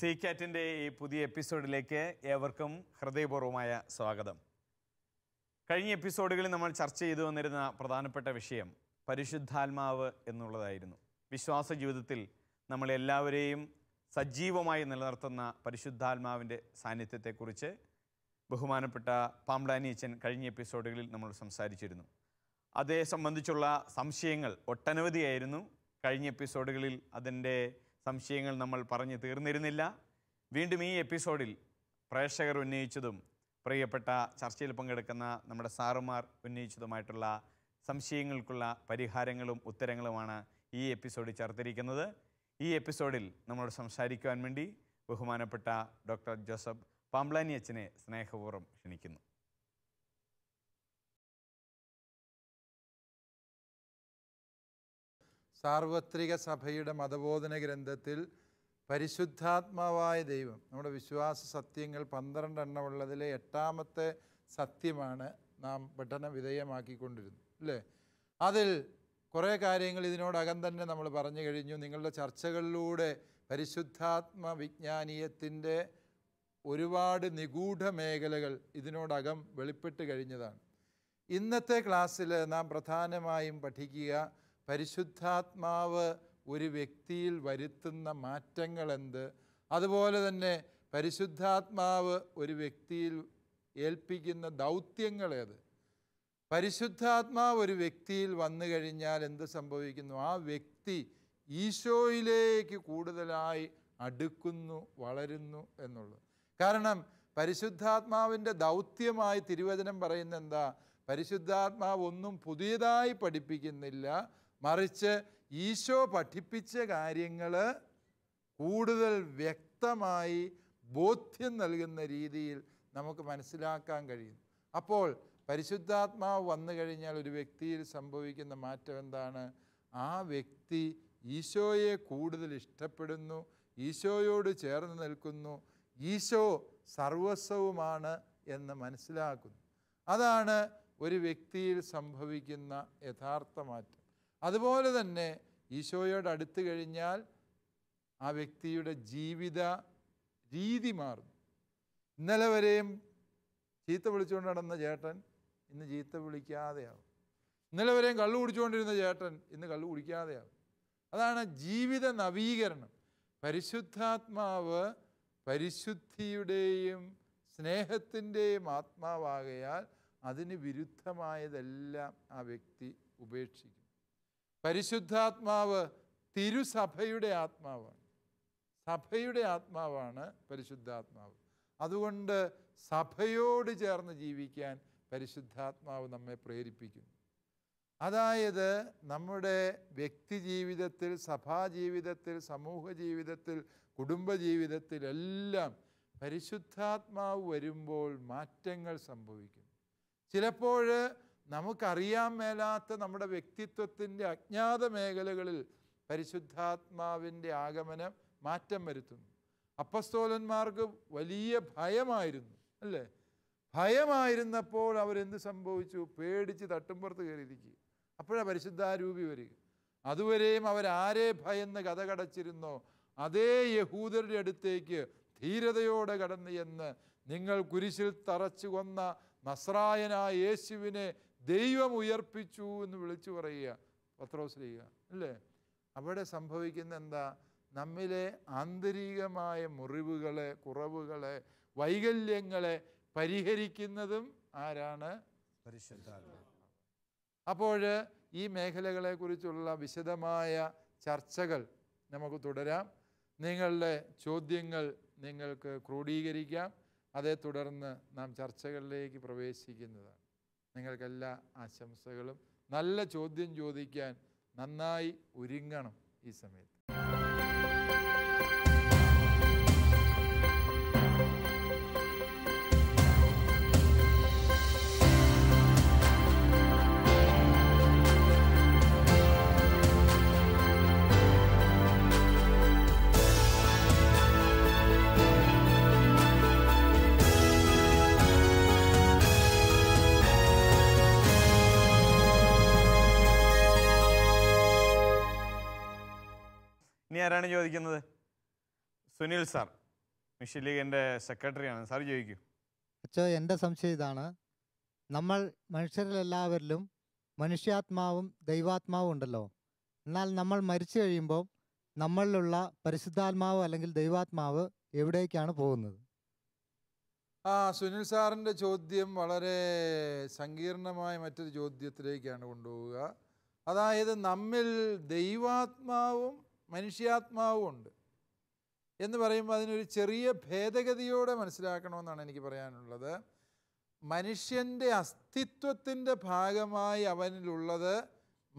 C കാറ്റിൻ്റെ ഈ പുതിയ എപ്പിസോഡിലേക്ക് ഏവർക്കും ഹൃദയപൂർവ്വമായ സ്വാഗതം കഴിഞ്ഞ എപ്പിസോഡുകളിൽ നമ്മൾ ചർച്ച ചെയ്തു വന്നിരുന്ന പ്രധാനപ്പെട്ട വിഷയം പരിശുദ്ധാത്മാവ് എന്നുള്ളതായിരുന്നു വിശ്വാസ ജീവിതത്തിൽ നമ്മളെല്ലാവരെയും സജീവമായി നിലനിർത്തുന്ന പരിശുദ്ധാത്മാവിൻ്റെ സാന്നിധ്യത്തെക്കുറിച്ച് ബഹുമാനപ്പെട്ട അച്ഛൻ കഴിഞ്ഞ എപ്പിസോഡുകളിൽ നമ്മൾ സംസാരിച്ചിരുന്നു അതേ സംബന്ധിച്ചുള്ള സംശയങ്ങൾ ഒട്ടനവധിയായിരുന്നു കഴിഞ്ഞ എപ്പിസോഡുകളിൽ അതിൻ്റെ സംശയങ്ങൾ നമ്മൾ പറഞ്ഞു തീർന്നിരുന്നില്ല വീണ്ടും ഈ എപ്പിസോഡിൽ പ്രേക്ഷകർ ഉന്നയിച്ചതും പ്രിയപ്പെട്ട ചർച്ചയിൽ പങ്കെടുക്കുന്ന നമ്മുടെ സാറുമാർ ഉന്നയിച്ചതുമായിട്ടുള്ള സംശയങ്ങൾക്കുള്ള പരിഹാരങ്ങളും ഉത്തരങ്ങളുമാണ് ഈ എപ്പിസോഡിൽ ചേർത്തിരിക്കുന്നത് ഈ എപ്പിസോഡിൽ നമ്മളോട് സംസാരിക്കുവാൻ വേണ്ടി ബഹുമാനപ്പെട്ട ഡോക്ടർ ജോസഫ് പാംബ്ലാനി അച്ഛനെ സ്നേഹപൂർവ്വം ക്ഷണിക്കുന്നു സാർവത്രിക സഭയുടെ മതബോധന ഗ്രന്ഥത്തിൽ പരിശുദ്ധാത്മാവായ ദൈവം നമ്മുടെ വിശ്വാസ സത്യങ്ങൾ പന്ത്രണ്ടെണ്ണമുള്ളതിലെ എട്ടാമത്തെ സത്യമാണ് നാം പഠന വിധേയമാക്കിക്കൊണ്ടിരുന്നു അല്ലേ അതിൽ കുറേ കാര്യങ്ങൾ ഇതിനോടകം തന്നെ നമ്മൾ പറഞ്ഞു കഴിഞ്ഞു നിങ്ങളുടെ ചർച്ചകളിലൂടെ പരിശുദ്ധാത്മ വിജ്ഞാനീയത്തിൻ്റെ ഒരുപാട് നിഗൂഢ മേഖലകൾ ഇതിനോടകം വെളിപ്പെട്ട് കഴിഞ്ഞതാണ് ഇന്നത്തെ ക്ലാസ്സിൽ നാം പ്രധാനമായും പഠിക്കുക പരിശുദ്ധാത്മാവ് ഒരു വ്യക്തിയിൽ വരുത്തുന്ന മാറ്റങ്ങൾ എന്ത് അതുപോലെ തന്നെ പരിശുദ്ധാത്മാവ് ഒരു വ്യക്തിയിൽ ഏൽപ്പിക്കുന്ന ദൗത്യങ്ങളേത് പരിശുദ്ധാത്മാവ് ഒരു വ്യക്തിയിൽ വന്നു കഴിഞ്ഞാൽ എന്ത് സംഭവിക്കുന്നു ആ വ്യക്തി ഈശോയിലേക്ക് കൂടുതലായി അടുക്കുന്നു വളരുന്നു എന്നുള്ളത് കാരണം പരിശുദ്ധാത്മാവിൻ്റെ ദൗത്യമായി തിരുവചനം പറയുന്ന എന്താ പരിശുദ്ധാത്മാവ് ഒന്നും പുതിയതായി പഠിപ്പിക്കുന്നില്ല മറിച്ച് ഈശോ പഠിപ്പിച്ച കാര്യങ്ങൾ കൂടുതൽ വ്യക്തമായി ബോധ്യം നൽകുന്ന രീതിയിൽ നമുക്ക് മനസ്സിലാക്കാൻ കഴിയുന്നു അപ്പോൾ പരിശുദ്ധാത്മാവ് വന്നു കഴിഞ്ഞാൽ ഒരു വ്യക്തിയിൽ സംഭവിക്കുന്ന മാറ്റം എന്താണ് ആ വ്യക്തി ഈശോയെ കൂടുതൽ ഇഷ്ടപ്പെടുന്നു ഈശോയോട് ചേർന്ന് നിൽക്കുന്നു ഈശോ സർവസ്വവുമാണ് എന്ന് മനസ്സിലാക്കുന്നു അതാണ് ഒരു വ്യക്തിയിൽ സംഭവിക്കുന്ന യഥാർത്ഥ മാറ്റം അതുപോലെ തന്നെ ഈശോയോട് അടുത്ത് കഴിഞ്ഞാൽ ആ വ്യക്തിയുടെ ജീവിത രീതി മാറും ഇന്നലെ വരെയും ചീത്ത വിളിച്ചുകൊണ്ട് നടന്ന ചേട്ടൻ ഇന്ന് ചീത്ത വിളിക്കാതെയാവും ഇന്നലെ വരെയും കള്ളു കുടിച്ചുകൊണ്ടിരുന്ന ചേട്ടൻ ഇന്ന് കള്ളു കുടിക്കാതെയാവും അതാണ് ജീവിത നവീകരണം പരിശുദ്ധാത്മാവ് പരിശുദ്ധിയുടെയും സ്നേഹത്തിൻ്റെയും ആത്മാവാകയാൽ അതിന് വിരുദ്ധമായതെല്ലാം ആ വ്യക്തി ഉപേക്ഷിക്കും പരിശുദ്ധാത്മാവ് തിരുസഭയുടെ ആത്മാവാണ് സഭയുടെ ആത്മാവാണ് പരിശുദ്ധാത്മാവ് അതുകൊണ്ട് സഭയോട് ചേർന്ന് ജീവിക്കാൻ പരിശുദ്ധാത്മാവ് നമ്മെ പ്രേരിപ്പിക്കുന്നു അതായത് നമ്മുടെ വ്യക്തി ജീവിതത്തിൽ സഭാ ജീവിതത്തിൽ സമൂഹ ജീവിതത്തിൽ കുടുംബ എല്ലാം പരിശുദ്ധാത്മാവ് വരുമ്പോൾ മാറ്റങ്ങൾ സംഭവിക്കും ചിലപ്പോൾ നമുക്കറിയാൻ മേലാത്ത നമ്മുടെ വ്യക്തിത്വത്തിൻ്റെ അജ്ഞാത മേഖലകളിൽ പരിശുദ്ധാത്മാവിൻ്റെ ആഗമനം മാറ്റം വരുത്തുന്നു അപ്പസ്തോലന്മാർക്ക് വലിയ ഭയമായിരുന്നു അല്ലേ ഭയമായിരുന്നപ്പോൾ അവരെന്ത് സംഭവിച്ചു പേടിച്ച് തട്ടുമ്പുറത്ത് കയറിയിരിക്കുക അപ്പോഴാണ് പരിശുദ്ധാരൂപി വരിക അതുവരെയും അവരാരെ ഭയന്ന് കഥ കടച്ചിരുന്നോ അതേ യഹൂദരുടെ അടുത്തേക്ക് ധീരതയോടെ കടന്നു എന്ന് നിങ്ങൾ കുരിശിൽ തറച്ചു കൊന്ന നസ്രായനായ യേശുവിനെ ദൈവം ഉയർപ്പിച്ചു എന്ന് വിളിച്ചു പറയുക പത്രോസ് ചെയ്യുക അല്ലേ അവിടെ സംഭവിക്കുന്ന എന്താ നമ്മിലെ ആന്തരികമായ മുറിവുകളെ കുറവുകളെ വൈകല്യങ്ങളെ പരിഹരിക്കുന്നതും ആരാണ് പരിശുദ്ധാത്മ അപ്പോൾ ഈ മേഖലകളെക്കുറിച്ചുള്ള വിശദമായ ചർച്ചകൾ നമുക്ക് തുടരാം നിങ്ങളുടെ ചോദ്യങ്ങൾ നിങ്ങൾക്ക് ക്രോഡീകരിക്കാം അതേ തുടർന്ന് നാം ചർച്ചകളിലേക്ക് പ്രവേശിക്കുന്നതാണ് നിങ്ങൾക്കെല്ലാ ആശംസകളും നല്ല ചോദ്യം ചോദിക്കാൻ നന്നായി ഒരുങ്ങണം ഈ സമയത്ത് ആരാണ് ചോദിക്കുന്നത് സുനിൽ സാർ മിഷൻ സെക്രട്ടറി സെക്രട്ടറിയാണ് സാർ ചോദിക്കൂ അച്ഛോ എൻ്റെ സംശയം ഇതാണ് നമ്മൾ മനുഷ്യരിലെല്ലാവരിലും മനുഷ്യാത്മാവും ദൈവാത്മാവും ഉണ്ടല്ലോ എന്നാൽ നമ്മൾ മരിച്ചു കഴിയുമ്പോൾ നമ്മളിലുള്ള പരിശുദ്ധാത്മാവ് അല്ലെങ്കിൽ ദൈവാത്മാവ് എവിടേക്കാണ് പോകുന്നത് ആ സുനിൽ സാറിൻ്റെ ചോദ്യം വളരെ സങ്കീർണമായ മറ്റൊരു ചോദ്യത്തിലേക്കാണ് കൊണ്ടുപോവുക അതായത് നമ്മിൽ ദൈവാത്മാവും മനുഷ്യാത്മാവുമുണ്ട് എന്ന് പറയുമ്പോൾ അതിനൊരു ചെറിയ ഭേദഗതിയോടെ മനസ്സിലാക്കണമെന്നാണ് എനിക്ക് പറയാനുള്ളത് മനുഷ്യൻ്റെ അസ്തിത്വത്തിൻ്റെ ഭാഗമായി അവനിലുള്ളത്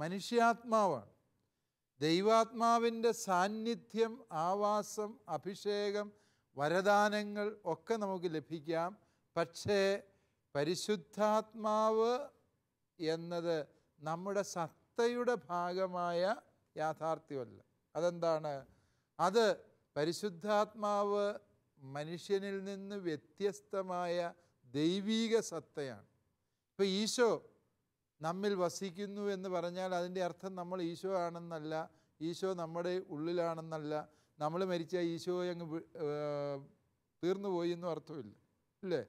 മനുഷ്യാത്മാവാണ് ദൈവാത്മാവിൻ്റെ സാന്നിധ്യം ആവാസം അഭിഷേകം വരദാനങ്ങൾ ഒക്കെ നമുക്ക് ലഭിക്കാം പക്ഷേ പരിശുദ്ധാത്മാവ് എന്നത് നമ്മുടെ സത്തയുടെ ഭാഗമായ യാഥാർത്ഥ്യമല്ല അതെന്താണ് അത് പരിശുദ്ധാത്മാവ് മനുഷ്യനിൽ നിന്ന് വ്യത്യസ്തമായ ദൈവീക സത്തയാണ് ഇപ്പോൾ ഈശോ നമ്മിൽ വസിക്കുന്നു എന്ന് പറഞ്ഞാൽ അതിൻ്റെ അർത്ഥം നമ്മൾ ഈശോ ആണെന്നല്ല ഈശോ നമ്മുടെ ഉള്ളിലാണെന്നല്ല നമ്മൾ മരിച്ച ഈശോ അങ്ങ് തീർന്നു പോയി എന്നും അർത്ഥമില്ല അല്ലേ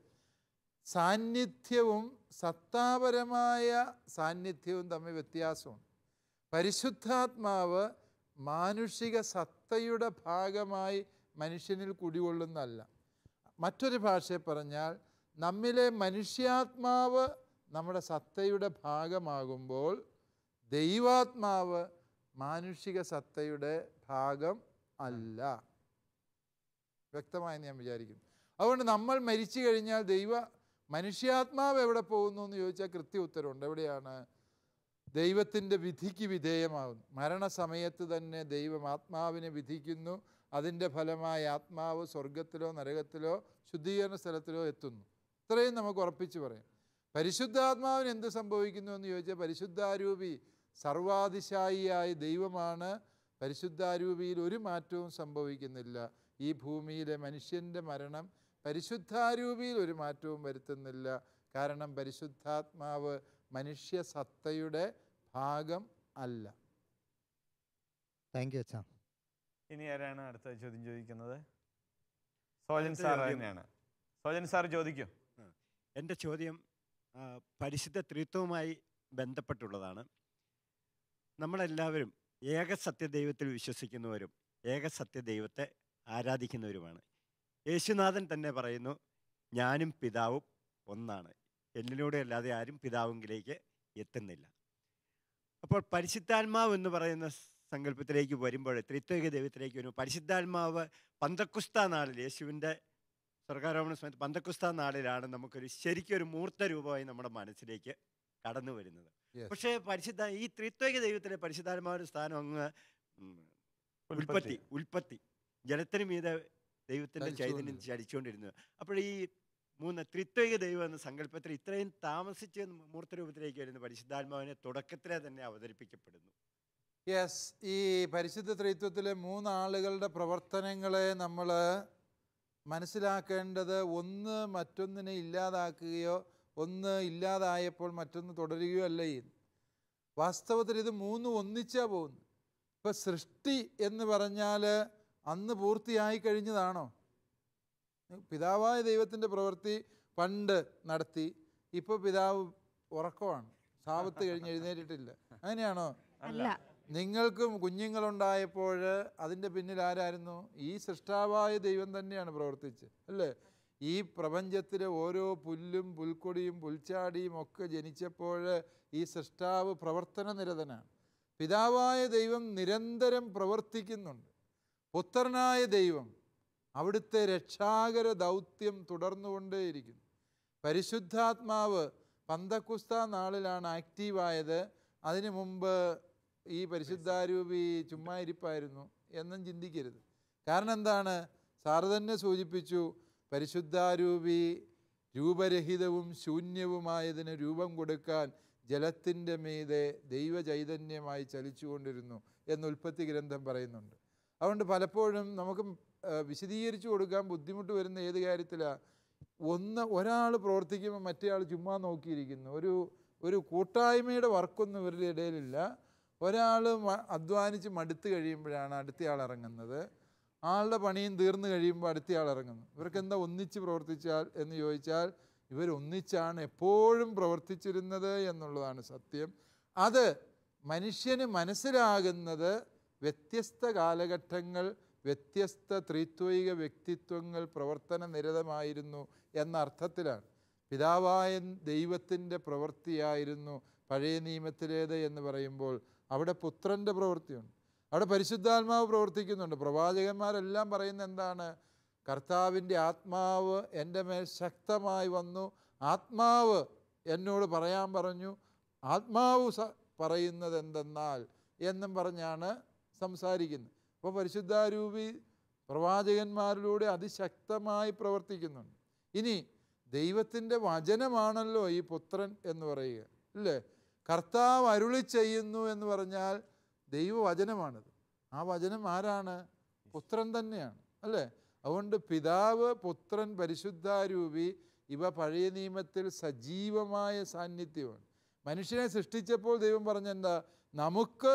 സാന്നിധ്യവും സത്താപരമായ സാന്നിധ്യവും തമ്മിൽ വ്യത്യാസമുണ്ട് പരിശുദ്ധാത്മാവ് മാനുഷിക സത്തയുടെ ഭാഗമായി മനുഷ്യനിൽ കുടികൊള്ളുന്നതല്ല മറ്റൊരു ഭാഷയിൽ പറഞ്ഞാൽ നമ്മിലെ മനുഷ്യാത്മാവ് നമ്മുടെ സത്തയുടെ ഭാഗമാകുമ്പോൾ ദൈവാത്മാവ് മാനുഷിക സത്തയുടെ ഭാഗം അല്ല വ്യക്തമായി ഞാൻ വിചാരിക്കുന്നു അതുകൊണ്ട് നമ്മൾ മരിച്ചു കഴിഞ്ഞാൽ ദൈവ മനുഷ്യാത്മാവ് എവിടെ പോകുന്നു എന്ന് ചോദിച്ചാൽ കൃത്യ ഉത്തരവുണ്ട് എവിടെയാണ് ദൈവത്തിൻ്റെ വിധിക്ക് വിധേയമാകുന്നു മരണസമയത്ത് തന്നെ ദൈവം ആത്മാവിനെ വിധിക്കുന്നു അതിൻ്റെ ഫലമായി ആത്മാവ് സ്വർഗത്തിലോ നരകത്തിലോ ശുദ്ധീകരണ സ്ഥലത്തിലോ എത്തുന്നു ഇത്രയും നമുക്ക് ഉറപ്പിച്ച് പറയാം പരിശുദ്ധാത്മാവിന് എന്ത് സംഭവിക്കുന്നു എന്ന് ചോദിച്ചാൽ പരിശുദ്ധാരൂപി സർവാതിശായിയായ ദൈവമാണ് പരിശുദ്ധാരൂപിയിൽ ഒരു മാറ്റവും സംഭവിക്കുന്നില്ല ഈ ഭൂമിയിലെ മനുഷ്യൻ്റെ മരണം പരിശുദ്ധാരൂപിയിൽ ഒരു മാറ്റവും വരുത്തുന്നില്ല കാരണം പരിശുദ്ധാത്മാവ് മനുഷ്യ സത്തയുടെ ഭാഗം അല്ല താങ്ക് യു അച്ഛാ ഇനി ആരാണ് അടുത്ത ചോദ്യം ചോദിക്കുന്നത് സോജൻ സാർ തന്നെയാണ് സോജൻ സാർ ചോദിക്കൂ എൻ്റെ ചോദ്യം പരിശുദ്ധ ത്രിത്വവുമായി ബന്ധപ്പെട്ടുള്ളതാണ് നമ്മളെല്ലാവരും ഏക സത്യദൈവത്തിൽ വിശ്വസിക്കുന്നവരും ഏക സത്യദൈവത്തെ ആരാധിക്കുന്നവരുമാണ് യേശുനാഥൻ തന്നെ പറയുന്നു ഞാനും പിതാവും ഒന്നാണ് എന്നിലൂടെ അല്ലാതെ ആരും പിതാവിലേക്ക് എത്തുന്നില്ല അപ്പോൾ പരിശുദ്ധാത്മാവ് എന്ന് പറയുന്ന സങ്കല്പത്തിലേക്ക് വരുമ്പോൾ ത്രിത്വക ദൈവത്തിലേക്ക് വരുമ്പോൾ പരിശുദ്ധാത്മാവ് പന്തക്കുസ്ത നാളിൽ യേശുവിൻ്റെ സ്വർഗാരോപണ സമയത്ത് പന്തക്കുസ്ത നാളിലാണ് നമുക്കൊരു ശരിക്കൊരു മൂർത്ത രൂപമായി നമ്മുടെ മനസ്സിലേക്ക് കടന്നു വരുന്നത് പക്ഷേ പരിശുദ്ധ ഈ ത്രിത്വക ദൈവത്തിലെ പരിശുദ്ധാത്മാവിൻ്റെ സ്ഥാനം അങ്ങ് ഉൽപ്പത്തി ഉൽപ്പത്തി ജലത്തിന് മീത ദൈവത്തിൻ്റെ ചൈതന്യം ചടിച്ചുകൊണ്ടിരുന്നത് അപ്പോൾ ഈ മൂന്ന് ത്രിത്വിക ദൈവം എന്ന സങ്കല്പത്തിൽ ഇത്രയും താമസിച്ച് മൂർത്തരൂപത്തിലേക്ക് വരുന്ന പരിശുദ്ധാത്മാവിനെ തുടക്കത്തിലെ തന്നെ അവതരിപ്പിക്കപ്പെടുന്നു യെസ് ഈ പരിശുദ്ധ ത്രിത്വത്തിലെ മൂന്നാളുകളുടെ പ്രവർത്തനങ്ങളെ നമ്മൾ മനസ്സിലാക്കേണ്ടത് ഒന്ന് മറ്റൊന്നിനെ ഇല്ലാതാക്കുകയോ ഒന്ന് ഇല്ലാതായപ്പോൾ മറ്റൊന്ന് തുടരുകയോ അല്ല വാസ്തവത്തിൽ ഇത് മൂന്ന് ഒന്നിച്ചാ പോകുന്നു ഇപ്പം സൃഷ്ടി എന്ന് പറഞ്ഞാൽ അന്ന് പൂർത്തിയായി കഴിഞ്ഞതാണോ പിതാവായ ദൈവത്തിൻ്റെ പ്രവൃത്തി പണ്ട് നടത്തി ഇപ്പോൾ പിതാവ് ഉറക്കമാണ് സാപത്ത് കഴിഞ്ഞ് എഴുന്നേറ്റിട്ടില്ല അങ്ങനെയാണോ അല്ല നിങ്ങൾക്കും കുഞ്ഞുങ്ങളുണ്ടായപ്പോൾ അതിൻ്റെ പിന്നിൽ ആരായിരുന്നു ഈ സൃഷ്ടാവായ ദൈവം തന്നെയാണ് പ്രവർത്തിച്ചത് അല്ലേ ഈ പ്രപഞ്ചത്തിലെ ഓരോ പുല്ലും പുൽക്കൊടിയും പുൽച്ചാടിയും ഒക്കെ ജനിച്ചപ്പോൾ ഈ സൃഷ്ടാവ് പ്രവർത്തന നിരതനാണ് പിതാവായ ദൈവം നിരന്തരം പ്രവർത്തിക്കുന്നുണ്ട് പുത്രനായ ദൈവം അവിടുത്തെ രക്ഷാകര ദൗത്യം തുടർന്നുകൊണ്ടേയിരിക്കുന്നു പരിശുദ്ധാത്മാവ് പന്തക്കുസ്ത നാളിലാണ് ആക്റ്റീവായത് അതിനു മുമ്പ് ഈ പരിശുദ്ധാരൂപി ചുമ്മാ ഇരിപ്പായിരുന്നു എന്നും ചിന്തിക്കരുത് കാരണം എന്താണ് സാറ് തന്നെ സൂചിപ്പിച്ചു പരിശുദ്ധാരൂപി രൂപരഹിതവും ശൂന്യവുമായതിന് രൂപം കൊടുക്കാൻ ജലത്തിൻ്റെ മീതെ ദൈവചൈതന്യമായി ചലിച്ചുകൊണ്ടിരുന്നു എന്ന് ഉൽപ്പത്തി ഗ്രന്ഥം പറയുന്നുണ്ട് അതുകൊണ്ട് പലപ്പോഴും നമുക്ക് വിശദീകരിച്ചു കൊടുക്കാൻ ബുദ്ധിമുട്ട് വരുന്ന ഏത് കാര്യത്തിലാണ് ഒന്ന് ഒരാൾ പ്രവർത്തിക്കുമ്പോൾ ആൾ ചുമ്മാ നോക്കിയിരിക്കുന്നു ഒരു ഒരു കൂട്ടായ്മയുടെ വർക്കൊന്നും ഇവരുടെ ഇടയിലില്ല ഒരാൾ അധ്വാനിച്ച് മടുത്ത് കഴിയുമ്പോഴാണ് അടുത്തയാൾ ഇറങ്ങുന്നത് ആളുടെ പണിയും തീർന്നു കഴിയുമ്പോൾ അടുത്തയാൾ ഇറങ്ങുന്നു ഇവർക്ക് എന്താ ഒന്നിച്ച് പ്രവർത്തിച്ചാൽ എന്ന് ചോദിച്ചാൽ ഇവരൊന്നിച്ചാണ് എപ്പോഴും പ്രവർത്തിച്ചിരുന്നത് എന്നുള്ളതാണ് സത്യം അത് മനുഷ്യന് മനസ്സിലാകുന്നത് വ്യത്യസ്ത കാലഘട്ടങ്ങൾ വ്യത്യസ്ത ത്രിത്വൈക വ്യക്തിത്വങ്ങൾ പ്രവർത്തന നിരതമായിരുന്നു എന്ന അർത്ഥത്തിലാണ് പിതാവായ ദൈവത്തിൻ്റെ പ്രവൃത്തിയായിരുന്നു പഴയ നിയമത്തിലേത് എന്ന് പറയുമ്പോൾ അവിടെ പുത്രൻ്റെ പ്രവൃത്തിയുണ്ട് അവിടെ പരിശുദ്ധാത്മാവ് പ്രവർത്തിക്കുന്നുണ്ട് പ്രവാചകന്മാരെല്ലാം പറയുന്ന എന്താണ് കർത്താവിൻ്റെ ആത്മാവ് എൻ്റെ മേൽ ശക്തമായി വന്നു ആത്മാവ് എന്നോട് പറയാൻ പറഞ്ഞു ആത്മാവ് പറയുന്നത് എന്തെന്നാൽ എന്നും പറഞ്ഞാണ് സംസാരിക്കുന്നത് അപ്പോൾ പരിശുദ്ധാരൂപി പ്രവാചകന്മാരിലൂടെ അതിശക്തമായി പ്രവർത്തിക്കുന്നുണ്ട് ഇനി ദൈവത്തിൻ്റെ വചനമാണല്ലോ ഈ പുത്രൻ എന്ന് പറയുക അല്ലേ കർത്താവ് അരുളി ചെയ്യുന്നു എന്ന് പറഞ്ഞാൽ ദൈവവചനമാണിത് ആ വചനം ആരാണ് പുത്രൻ തന്നെയാണ് അല്ലേ അതുകൊണ്ട് പിതാവ് പുത്രൻ പരിശുദ്ധാരൂപി ഇവ പഴയ നിയമത്തിൽ സജീവമായ സാന്നിധ്യമാണ് മനുഷ്യനെ സൃഷ്ടിച്ചപ്പോൾ ദൈവം പറഞ്ഞെന്താ നമുക്ക്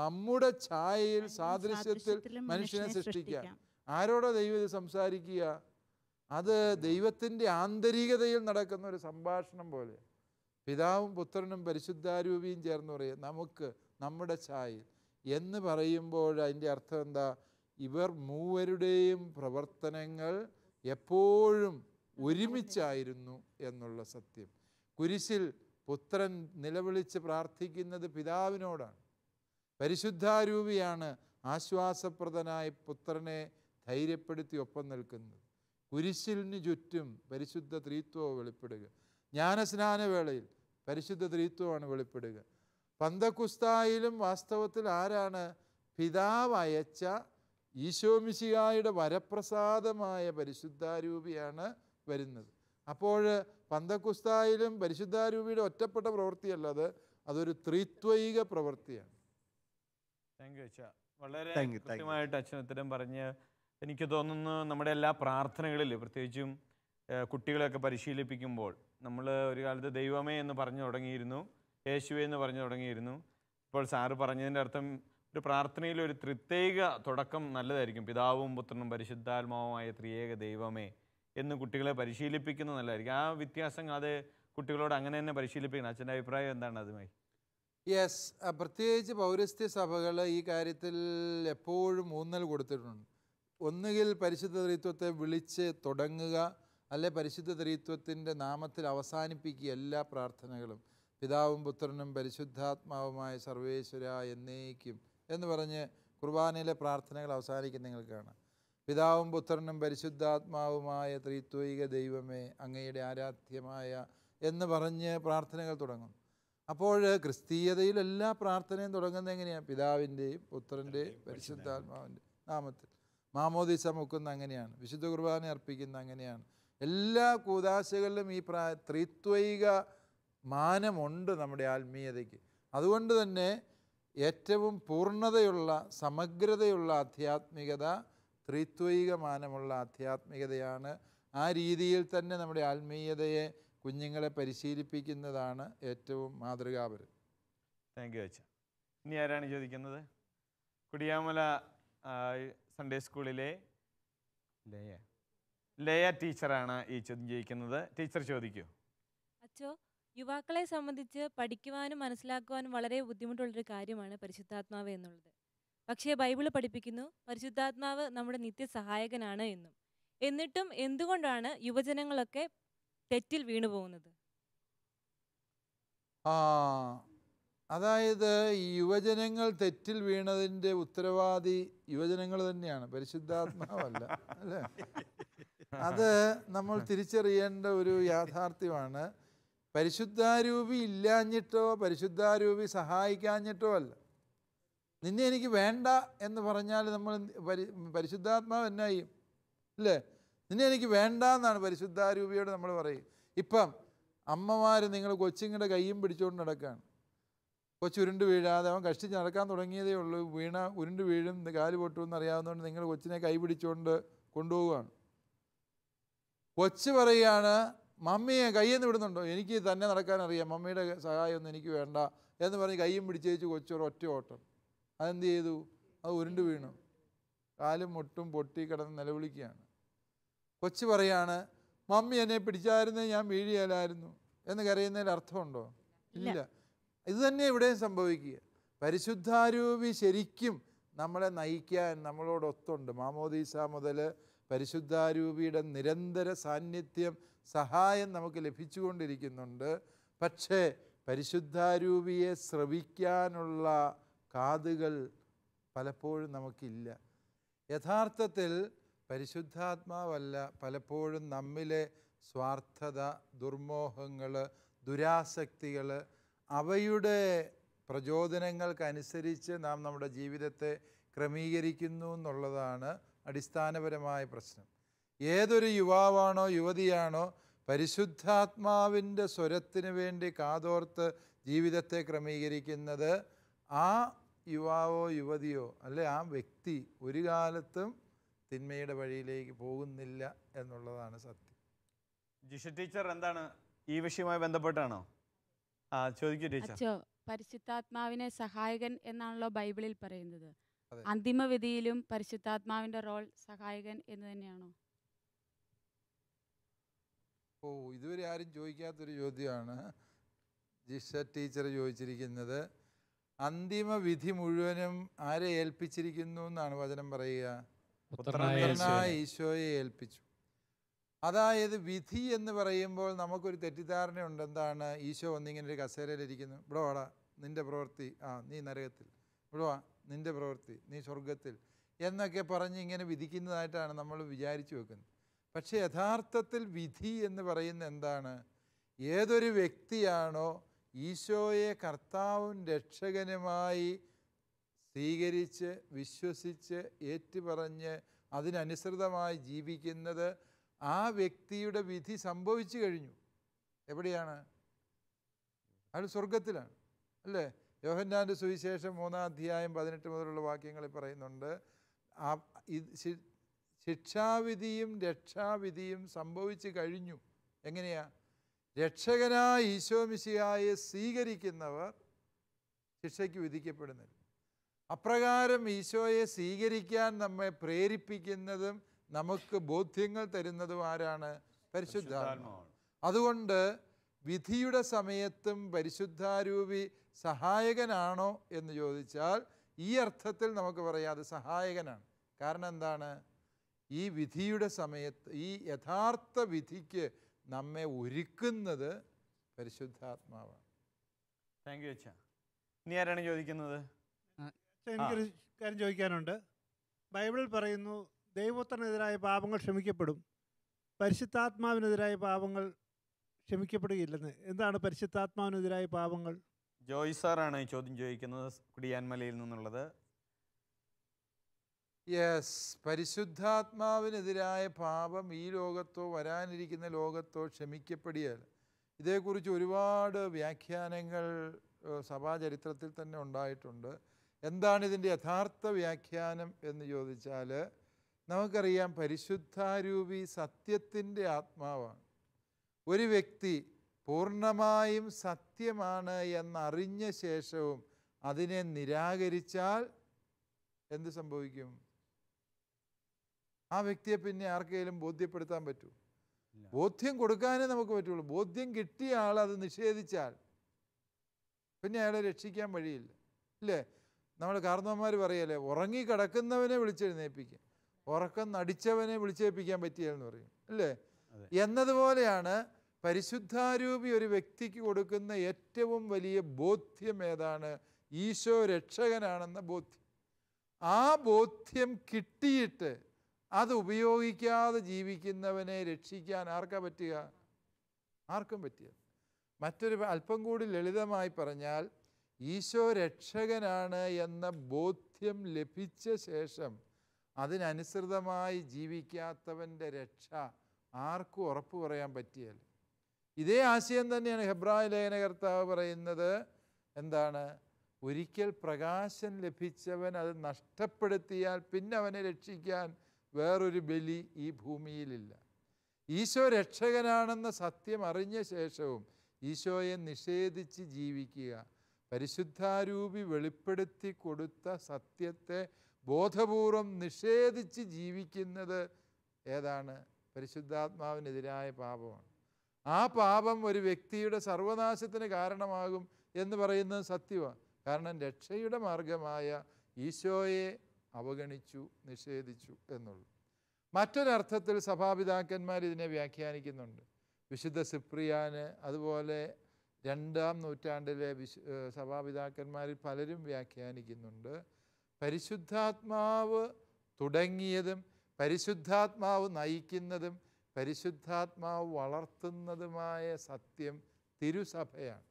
നമ്മുടെ ഛായയിൽ സാദൃശ്യത്തിൽ മനുഷ്യനെ സൃഷ്ടിക്കുക ആരോടെ ദൈവം സംസാരിക്കുക അത് ദൈവത്തിൻ്റെ ആന്തരികതയിൽ നടക്കുന്ന ഒരു സംഭാഷണം പോലെ പിതാവും പുത്രനും പരിശുദ്ധാരൂപിയും ചേർന്ന് പറയും നമുക്ക് നമ്മുടെ ഛായയിൽ എന്ന് പറയുമ്പോൾ അതിൻ്റെ അർത്ഥം എന്താ ഇവർ മൂവരുടെയും പ്രവർത്തനങ്ങൾ എപ്പോഴും ഒരുമിച്ചായിരുന്നു എന്നുള്ള സത്യം കുരിശിൽ പുത്രൻ നിലവിളിച്ച് പ്രാർത്ഥിക്കുന്നത് പിതാവിനോടാണ് പരിശുദ്ധാരൂപിയാണ് ആശ്വാസപ്രദനായ പുത്രനെ ധൈര്യപ്പെടുത്തി ഒപ്പം നിൽക്കുന്നത് കുരിശിലിന് ചുറ്റും പരിശുദ്ധ ത്രീത്വം വെളിപ്പെടുക ജ്ഞാനസ്നാനവേളയിൽ പരിശുദ്ധ ത്രീത്വമാണ് വെളിപ്പെടുക പന്തക്കുസ്തായിലും വാസ്തവത്തിൽ ആരാണ് പിതാവ് അയച്ച ഈശോമിശിയായുടെ വരപ്രസാദമായ പരിശുദ്ധാരൂപിയാണ് വരുന്നത് അപ്പോൾ പന്തക്കുസ്തായിലും പരിശുദ്ധാരൂപിയുടെ ഒറ്റപ്പെട്ട പ്രവൃത്തിയല്ലത് അതൊരു ത്രിത്വൈക പ്രവൃത്തിയാണ് താങ്ക് യു വളരെ കൃത്യമായിട്ട് അച്ഛൻ ഉത്തരം പറഞ്ഞ് എനിക്ക് തോന്നുന്നു നമ്മുടെ എല്ലാ പ്രാർത്ഥനകളിലും പ്രത്യേകിച്ചും കുട്ടികളെയൊക്കെ പരിശീലിപ്പിക്കുമ്പോൾ നമ്മൾ ഒരു കാലത്ത് ദൈവമേ എന്ന് പറഞ്ഞു തുടങ്ങിയിരുന്നു യേശുവേ എന്ന് പറഞ്ഞു തുടങ്ങിയിരുന്നു ഇപ്പോൾ സാറ് പറഞ്ഞതിൻ്റെ അർത്ഥം ഒരു പ്രാർത്ഥനയിൽ ഒരു ത്രിത്യേക തുടക്കം നല്ലതായിരിക്കും പിതാവും പുത്രനും പരിശുദ്ധാത്മാവുമായ ത്രിയേക ദൈവമേ എന്ന് കുട്ടികളെ പരിശീലിപ്പിക്കുന്നത് നല്ലതായിരിക്കും ആ വ്യത്യാസം അത് കുട്ടികളോട് അങ്ങനെ തന്നെ പരിശീലിപ്പിക്കണം അച്ഛൻ്റെ അഭിപ്രായം എന്താണ് അതുമായി യെസ് പ്രത്യേകിച്ച് പൗരസ്ത്യ സഭകൾ ഈ കാര്യത്തിൽ എപ്പോഴും ഊന്നൽ കൊടുത്തിട്ടുണ്ട് ഒന്നുകിൽ പരിശുദ്ധ തെളിത്വത്തെ വിളിച്ച് തുടങ്ങുക അല്ലെ പരിശുദ്ധ തെളിത്വത്തിൻ്റെ നാമത്തിൽ അവസാനിപ്പിക്കുക എല്ലാ പ്രാർത്ഥനകളും പിതാവും പുത്രനും പരിശുദ്ധാത്മാവുമായ സർവേശ്വര എന്നേക്കും എന്ന് പറഞ്ഞ് കുർബാനയിലെ പ്രാർത്ഥനകൾ അവസാനിക്കും നിങ്ങൾക്കാണ് പിതാവും പുത്രനും പരിശുദ്ധാത്മാവുമായ ത്രിത്വൈക ദൈവമേ അങ്ങയുടെ ആരാധ്യമായ എന്ന് പറഞ്ഞ് പ്രാർത്ഥനകൾ തുടങ്ങും അപ്പോൾ ക്രിസ്തീയതയിൽ എല്ലാ പ്രാർത്ഥനയും തുടങ്ങുന്നത് എങ്ങനെയാണ് പിതാവിൻ്റെയും പുത്രൻ്റെയും പരിശുദ്ധാത്മാവിൻ്റെ നാമത്തിൽ മാമോദിസ മുക്കുന്ന അങ്ങനെയാണ് വിശുദ്ധ കുർബാന അർപ്പിക്കുന്ന അങ്ങനെയാണ് എല്ലാ കൂതാശകളിലും ഈ പ്രായ ത്രിത്വൈക മാനമുണ്ട് നമ്മുടെ ആത്മീയതയ്ക്ക് അതുകൊണ്ട് തന്നെ ഏറ്റവും പൂർണ്ണതയുള്ള സമഗ്രതയുള്ള ആധ്യാത്മികത ത്രിത്വൈക മാനമുള്ള ആധ്യാത്മികതയാണ് ആ രീതിയിൽ തന്നെ നമ്മുടെ ആത്മീയതയെ കുഞ്ഞുങ്ങളെ പരിശീലിപ്പിക്കുന്നതാണ് ഏറ്റവും മാതൃകാപരം താങ്ക് യു അച്ഛൻ ഇനി ആരാണ് ചോദിക്കുന്നത് കുടിയാമല സൺഡേ സ്കൂളിലെ ലയ ലയ ടീച്ചറാണ് ഈ ചോദ്യം ചോദിക്കുന്നത് ടീച്ചർ ചോദിക്കൂ അച്ഛോ യുവാക്കളെ സംബന്ധിച്ച് പഠിക്കുവാനും മനസ്സിലാക്കുവാനും വളരെ ബുദ്ധിമുട്ടുള്ളൊരു കാര്യമാണ് പരിശുദ്ധാത്മാവ് എന്നുള്ളത് പക്ഷേ ബൈബിൾ പഠിപ്പിക്കുന്നു പരിശുദ്ധാത്മാവ് നമ്മുടെ നിത്യസഹായകനാണ് എന്നും എന്നിട്ടും എന്തുകൊണ്ടാണ് യുവജനങ്ങളൊക്കെ തെറ്റിൽ വീണു പോകുന്നത് ആ അതായത് ഈ യുവജനങ്ങൾ തെറ്റിൽ വീണതിൻ്റെ ഉത്തരവാദി യുവജനങ്ങൾ തന്നെയാണ് പരിശുദ്ധാത്മാവല്ല അല്ലേ അത് നമ്മൾ തിരിച്ചറിയേണ്ട ഒരു യാഥാർത്ഥ്യമാണ് പരിശുദ്ധാരൂപി ഇല്ലാഞ്ഞിട്ടോ പരിശുദ്ധാരൂപി സഹായിക്കാഞ്ഞിട്ടോ അല്ല നിന്നെ എനിക്ക് വേണ്ട എന്ന് പറഞ്ഞാൽ നമ്മൾ പരി പരിശുദ്ധാത്മാവ് എന്നായും അല്ലേ നിന്നെ എനിക്ക് വേണ്ട എന്നാണ് പരിശുദ്ധാരൂപിയോട് നമ്മൾ പറയും ഇപ്പം അമ്മമാർ നിങ്ങൾ കൊച്ചിങ്ങളുടെ കൈയും പിടിച്ചുകൊണ്ട് നടക്കുകയാണ് കൊച്ചുരുണ്ട് വീഴാതെ അവൻ കഷ്ടിച്ച് നടക്കാൻ തുടങ്ങിയതേ ഉള്ളൂ വീണ ഉരുണ്ട് വീഴും കാല് പൊട്ടുമെന്ന് അറിയാവുന്നതുകൊണ്ട് നിങ്ങൾ കൊച്ചിനെ കൈ പിടിച്ചുകൊണ്ട് കൊണ്ടുപോവുകയാണ് കൊച്ച് പറയുകയാണ് മമ്മിയെ കയ്യെന്ന് വിടുന്നുണ്ടോ എനിക്ക് തന്നെ നടക്കാൻ അറിയാം മമ്മിയുടെ സഹായമൊന്നും എനിക്ക് വേണ്ട എന്ന് പറഞ്ഞ് കയ്യും പിടിച്ചേച്ച് കൊച്ചൊരു ഒറ്റ ഓട്ടം അതെന്ത് ചെയ്തു അത് ഉരുണ്ട് വീണു കാലും മുട്ടും പൊട്ടി കിടന്ന് നിലവിളിക്കുകയാണ് കൊച്ചു പറയാണ് മമ്മി എന്നെ പിടിച്ചായിരുന്നേ ഞാൻ വീഴിയാലായിരുന്നു എന്ന് കരയുന്നതിൽ അർത്ഥമുണ്ടോ ഇല്ല ഇത് തന്നെ ഇവിടെയും സംഭവിക്കുക പരിശുദ്ധാരൂപി ശരിക്കും നമ്മളെ നയിക്കാൻ നമ്മളോടൊത്തുണ്ട് മാമോദീസ മുതൽ പരിശുദ്ധാരൂപിയുടെ നിരന്തര സാന്നിധ്യം സഹായം നമുക്ക് ലഭിച്ചുകൊണ്ടിരിക്കുന്നുണ്ട് പക്ഷേ പരിശുദ്ധാരൂപിയെ ശ്രവിക്കാനുള്ള കാതുകൾ പലപ്പോഴും നമുക്കില്ല യഥാർത്ഥത്തിൽ പരിശുദ്ധാത്മാവല്ല പലപ്പോഴും നമ്മിലെ സ്വാർത്ഥത ദുർമോഹങ്ങൾ ദുരാസക്തികൾ അവയുടെ പ്രചോദനങ്ങൾക്കനുസരിച്ച് നാം നമ്മുടെ ജീവിതത്തെ ക്രമീകരിക്കുന്നു എന്നുള്ളതാണ് അടിസ്ഥാനപരമായ പ്രശ്നം ഏതൊരു യുവാവാണോ യുവതിയാണോ പരിശുദ്ധാത്മാവിൻ്റെ സ്വരത്തിന് വേണ്ടി കാതോർത്ത് ജീവിതത്തെ ക്രമീകരിക്കുന്നത് ആ യുവാവോ യുവതിയോ അല്ലെ ആ വ്യക്തി ഒരു കാലത്തും തിന്മയുടെ വഴിയിലേക്ക് പോകുന്നില്ല എന്നുള്ളതാണ് സത്യം ജിഷ ടീച്ചർ എന്താണ് ഈ വിഷയവുമായി ബന്ധപ്പെട്ടാണോ ആ ചോദിക്കൂ ടീച്ചർ അച്ചോ പരിശുദ്ധാത്മാവിനെ സഹായകൻ എന്നാണല്ലോ ബൈബിളിൽ പറയുന്നത് അന്തിമവിധിയിലും പരിശുദ്ധാത്മാവിന്റെ റോൾ സഹായകൻ എന്ന് തന്നെയാണോ ഓ ഇതുവരെ ആരും ചോദിക്കാത്തൊരു ചോദ്യമാണ് ജിഷ ടീച്ചർ ചോദിച്ചിരിക്കുന്നത് അന്തിമ വിധി മുഴുവനും ആരെ ഏൽപ്പിച്ചിരിക്കുന്നു എന്നാണ് വചനം പറയുക പുത്രനായ ഈശോയെ ഏൽപ്പിച്ചു അതായത് വിധി എന്ന് പറയുമ്പോൾ നമുക്കൊരു തെറ്റിദ്ധാരണയുണ്ട് എന്താണ് ഈശോ വന്നിങ്ങനെ ഒരു കസേരയിലിരിക്കുന്നു ഇവിടെ വാടാ നിൻ്റെ പ്രവൃത്തി ആ നീ നരകത്തിൽ ഇവിടെ വാ നിൻ്റെ പ്രവൃത്തി നീ സ്വർഗത്തിൽ എന്നൊക്കെ പറഞ്ഞ് ഇങ്ങനെ വിധിക്കുന്നതായിട്ടാണ് നമ്മൾ വിചാരിച്ചു വെക്കുന്നത് പക്ഷേ യഥാർത്ഥത്തിൽ വിധി എന്ന് പറയുന്ന എന്താണ് ഏതൊരു വ്യക്തിയാണോ ഈശോയെ കർത്താവും രക്ഷകനുമായി സ്വീകരിച്ച് വിശ്വസിച്ച് ഏറ്റുപറഞ്ഞ് അതിനനുസൃതമായി ജീവിക്കുന്നത് ആ വ്യക്തിയുടെ വിധി സംഭവിച്ചു കഴിഞ്ഞു എവിടെയാണ് അയാൾ സ്വർഗത്തിലാണ് അല്ലേ യോഹന്നാൻ്റെ സുവിശേഷം മൂന്നാം അധ്യായം പതിനെട്ട് മുതലുള്ള വാക്യങ്ങളിൽ പറയുന്നുണ്ട് ആ ഇത് ശിക്ഷാവിധിയും രക്ഷാവിധിയും സംഭവിച്ചു കഴിഞ്ഞു എങ്ങനെയാ രക്ഷകനായ ഈശോമിശിയായ സ്വീകരിക്കുന്നവർ ശിക്ഷയ്ക്ക് വിധിക്കപ്പെടുന്നില്ല അപ്രകാരം ഈശോയെ സ്വീകരിക്കാൻ നമ്മെ പ്രേരിപ്പിക്കുന്നതും നമുക്ക് ബോധ്യങ്ങൾ തരുന്നതും ആരാണ് പരിശുദ്ധാത്മാവാണ് അതുകൊണ്ട് വിധിയുടെ സമയത്തും പരിശുദ്ധാരൂപി സഹായകനാണോ എന്ന് ചോദിച്ചാൽ ഈ അർത്ഥത്തിൽ നമുക്ക് പറയാം അത് സഹായകനാണ് കാരണം എന്താണ് ഈ വിധിയുടെ സമയത്ത് ഈ യഥാർത്ഥ വിധിക്ക് നമ്മെ ഒരുക്കുന്നത് പരിശുദ്ധാത്മാവാണ് താങ്ക് യു അച്ഛ ഇനി ആരാണ് ചോദിക്കുന്നത് എനിക്കൊരു കാര്യം ചോദിക്കാനുണ്ട് ബൈബിളിൽ പറയുന്നു ദൈവത്തിനെതിരായ പാപങ്ങൾ ക്ഷമിക്കപ്പെടും പരിശുദ്ധാത്മാവിനെതിരായ പാപങ്ങൾ ക്ഷമിക്കപ്പെടുകയില്ലെന്ന് എന്താണ് പരിശുദ്ധാത്മാവിനെതിരായ പാപങ്ങൾ ജോയ് സാറാണ് ഈ ചോദ്യം ചോദിക്കുന്നത് കുടിയാൻമലയിൽ നിന്നുള്ളത് യെസ് പരിശുദ്ധാത്മാവിനെതിരായ പാപം ഈ ലോകത്തോ വരാനിരിക്കുന്ന ലോകത്തോ ക്ഷമിക്കപ്പെടിയാൽ ഇതേക്കുറിച്ച് ഒരുപാട് വ്യാഖ്യാനങ്ങൾ സഭാചരിത്രത്തിൽ തന്നെ ഉണ്ടായിട്ടുണ്ട് എന്താണ് ഇതിൻ്റെ യഥാർത്ഥ വ്യാഖ്യാനം എന്ന് ചോദിച്ചാൽ നമുക്കറിയാം പരിശുദ്ധാരൂപി സത്യത്തിൻ്റെ ആത്മാവാണ് ഒരു വ്യക്തി പൂർണ്ണമായും സത്യമാണ് എന്നറിഞ്ഞ ശേഷവും അതിനെ നിരാകരിച്ചാൽ എന്ത് സംഭവിക്കും ആ വ്യക്തിയെ പിന്നെ ആർക്കെങ്കിലും ബോധ്യപ്പെടുത്താൻ പറ്റൂ ബോധ്യം കൊടുക്കാനേ നമുക്ക് പറ്റുള്ളൂ ബോധ്യം കിട്ടിയ ആൾ അത് നിഷേധിച്ചാൽ പിന്നെ അയാളെ രക്ഷിക്കാൻ വഴിയില്ല ഇല്ലേ നമ്മൾ കാർന്നവന്മാർ പറയല്ലേ ഉറങ്ങി കിടക്കുന്നവനെ ഉറക്കം നടിച്ചവനെ വിളിച്ചേൽപ്പിക്കാൻ പറ്റിയെന്ന് പറയും അല്ലേ എന്നതുപോലെയാണ് പരിശുദ്ധാരൂപി ഒരു വ്യക്തിക്ക് കൊടുക്കുന്ന ഏറ്റവും വലിയ ബോധ്യം ഏതാണ് ഈശോ രക്ഷകനാണെന്ന ബോധ്യം ആ ബോധ്യം കിട്ടിയിട്ട് അത് ഉപയോഗിക്കാതെ ജീവിക്കുന്നവനെ രക്ഷിക്കാൻ ആർക്കാ പറ്റുക ആർക്കും പറ്റിയ മറ്റൊരു അല്പം കൂടി ലളിതമായി പറഞ്ഞാൽ ഈശോ രക്ഷകനാണ് എന്ന ബോധ്യം ലഭിച്ച ശേഷം അതിനനുസൃതമായി ജീവിക്കാത്തവൻ്റെ രക്ഷ ആർക്കും ഉറപ്പ് പറയാൻ പറ്റിയല്ല ഇതേ ആശയം തന്നെയാണ് ഹെബ്രായ ലേഖനകർത്താവ് പറയുന്നത് എന്താണ് ഒരിക്കൽ പ്രകാശം ലഭിച്ചവൻ അത് നഷ്ടപ്പെടുത്തിയാൽ പിന്നെ അവനെ രക്ഷിക്കാൻ വേറൊരു ബലി ഈ ഭൂമിയിലില്ല ഈശോ രക്ഷകനാണെന്ന സത്യം അറിഞ്ഞ ശേഷവും ഈശോയെ നിഷേധിച്ച് ജീവിക്കുക പരിശുദ്ധാരൂപി വെളിപ്പെടുത്തി കൊടുത്ത സത്യത്തെ ബോധപൂർവം നിഷേധിച്ച് ജീവിക്കുന്നത് ഏതാണ് പരിശുദ്ധാത്മാവിനെതിരായ പാപമാണ് ആ പാപം ഒരു വ്യക്തിയുടെ സർവനാശത്തിന് കാരണമാകും എന്ന് പറയുന്നത് സത്യമാണ് കാരണം രക്ഷയുടെ മാർഗമായ ഈശോയെ അവഗണിച്ചു നിഷേധിച്ചു എന്നുള്ളു മറ്റൊരർത്ഥത്തിൽ സഭാപിതാക്കന്മാർ ഇതിനെ വ്യാഖ്യാനിക്കുന്നുണ്ട് വിശുദ്ധ സിപ്രിയാന് അതുപോലെ രണ്ടാം നൂറ്റാണ്ടിലെ വിശ് സഭാപിതാക്കന്മാരിൽ പലരും വ്യാഖ്യാനിക്കുന്നുണ്ട് പരിശുദ്ധാത്മാവ് തുടങ്ങിയതും പരിശുദ്ധാത്മാവ് നയിക്കുന്നതും പരിശുദ്ധാത്മാവ് വളർത്തുന്നതുമായ സത്യം തിരുസഭയാണ്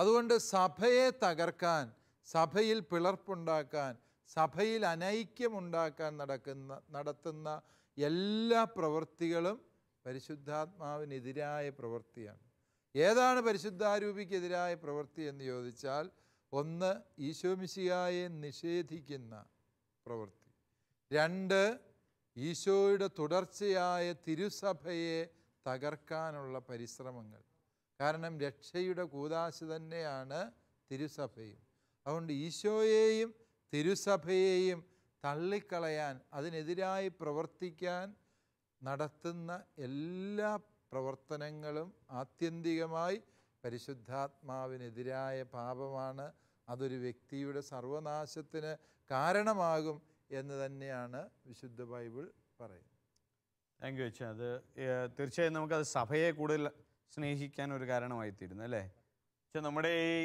അതുകൊണ്ട് സഭയെ തകർക്കാൻ സഭയിൽ പിളർപ്പുണ്ടാക്കാൻ സഭയിൽ അനൈക്യമുണ്ടാക്കാൻ നടക്കുന്ന നടത്തുന്ന എല്ലാ പ്രവൃത്തികളും പരിശുദ്ധാത്മാവിനെതിരായ പ്രവൃത്തിയാണ് ഏതാണ് പരിശുദ്ധാരൂപിക്കെതിരായ പ്രവൃത്തി എന്ന് ചോദിച്ചാൽ ഒന്ന് ഈശോമിശിയായെ നിഷേധിക്കുന്ന പ്രവൃത്തി രണ്ട് ഈശോയുടെ തുടർച്ചയായ തിരുസഭയെ തകർക്കാനുള്ള പരിശ്രമങ്ങൾ കാരണം രക്ഷയുടെ കൂതാശ തന്നെയാണ് തിരുസഭയും അതുകൊണ്ട് ഈശോയെയും തിരുസഭയെയും തള്ളിക്കളയാൻ അതിനെതിരായി പ്രവർത്തിക്കാൻ നടത്തുന്ന എല്ലാ പ്രവർത്തനങ്ങളും ആത്യന്തികമായി പരിശുദ്ധാത്മാവിനെതിരായ പാപമാണ് അതൊരു വ്യക്തിയുടെ സർവനാശത്തിന് കാരണമാകും എന്ന് തന്നെയാണ് വിശുദ്ധ ബൈബിൾ പറയുന്നത് താങ്ക് യു അച്ഛൻ അത് തീർച്ചയായും നമുക്കത് സഭയെ കൂടുതൽ സ്നേഹിക്കാൻ ഒരു കാരണമായി തീരുന്നു അല്ലേ പക്ഷെ നമ്മുടെ ഈ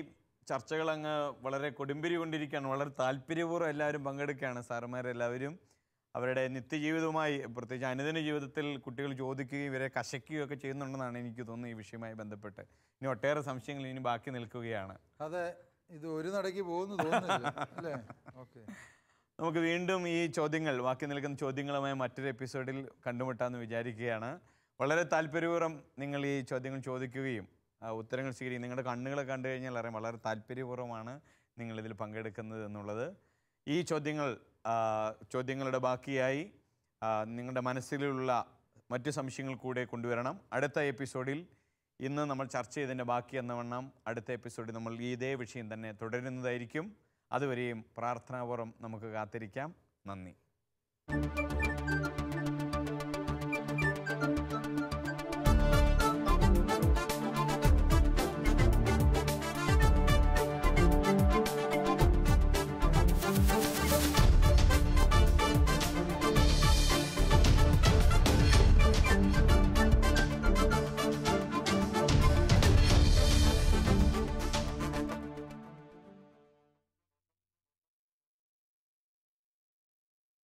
ചർച്ചകൾ അങ്ങ് വളരെ കൊടുമ്പിരി കൊണ്ടിരിക്കുകയാണ് വളരെ താല്പര്യപൂർവ്വം എല്ലാവരും പങ്കെടുക്കുകയാണ് സാറുമാരെല്ലാവരും അവരുടെ നിത്യജീവിതവുമായി പ്രത്യേകിച്ച് അനുദിന ജീവിതത്തിൽ കുട്ടികൾ ചോദിക്കുകയും ഇവരെ കശയ്ക്കുകയും ഒക്കെ ചെയ്യുന്നുണ്ടെന്നാണ് എനിക്ക് തോന്നുന്നത് ഈ വിഷയവുമായി ബന്ധപ്പെട്ട് ഇനി ഒട്ടേറെ സംശയങ്ങൾ ഇനി ബാക്കി നിൽക്കുകയാണ് അതെ ഇത് ഒരു നടക്ക് പോകുന്നു അല്ലേ നമുക്ക് വീണ്ടും ഈ ചോദ്യങ്ങൾ ബാക്കി നിൽക്കുന്ന ചോദ്യങ്ങളുമായി മറ്റൊരു എപ്പിസോഡിൽ കണ്ടുമുട്ടാമെന്ന് വിചാരിക്കുകയാണ് വളരെ താല്പര്യപൂർവ്വം നിങ്ങൾ ഈ ചോദ്യങ്ങൾ ചോദിക്കുകയും ഉത്തരങ്ങൾ സ്വീകരിക്കുകയും നിങ്ങളുടെ കണ്ണുകളെ കണ്ടു കഴിഞ്ഞാൽ അറിയാം വളരെ താല്പര്യപൂർവ്വമാണ് നിങ്ങളിതിൽ പങ്കെടുക്കുന്നത് എന്നുള്ളത് ഈ ചോദ്യങ്ങൾ ചോദ്യങ്ങളുടെ ബാക്കിയായി നിങ്ങളുടെ മനസ്സിലുള്ള മറ്റ് സംശയങ്ങൾ കൂടെ കൊണ്ടുവരണം അടുത്ത എപ്പിസോഡിൽ ഇന്ന് നമ്മൾ ചർച്ച ചെയ്തതിൻ്റെ ബാക്കി എന്ന വണ്ണം അടുത്ത എപ്പിസോഡിൽ നമ്മൾ ഈ ഇതേ വിഷയം തന്നെ തുടരുന്നതായിരിക്കും അതുവരെയും പ്രാർത്ഥനാപൂർവ്വം നമുക്ക് കാത്തിരിക്കാം നന്ദി